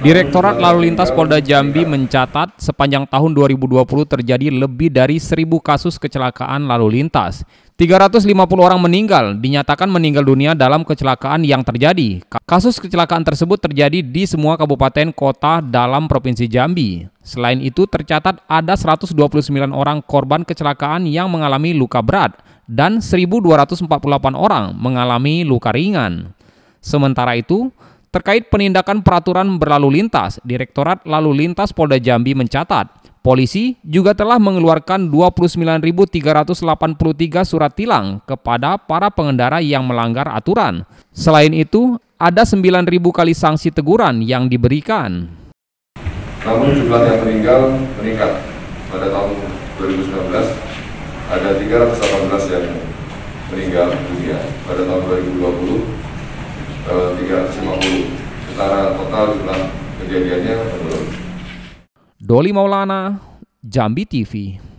Direktorat Lalu Lintas Polda Jambi mencatat sepanjang tahun 2020 terjadi lebih dari 1000 kasus kecelakaan lalu lintas. 350 orang meninggal, dinyatakan meninggal dunia dalam kecelakaan yang terjadi. Kasus kecelakaan tersebut terjadi di semua kabupaten kota dalam Provinsi Jambi. Selain itu tercatat ada 129 orang korban kecelakaan yang mengalami luka berat dan 1248 orang mengalami luka ringan. Sementara itu, Terkait penindakan peraturan berlalu lintas, Direktorat Lalu Lintas Polda Jambi mencatat, polisi juga telah mengeluarkan 29.383 surat tilang kepada para pengendara yang melanggar aturan. Selain itu, ada 9.000 kali sanksi teguran yang diberikan. Namun jumlah yang meninggal meningkat. Pada tahun 2019 ada 318 yang meninggal dunia. Pada tahun 2020 350 secara total tentang kejadiannya belum. Doli Maulana, Jambi TV.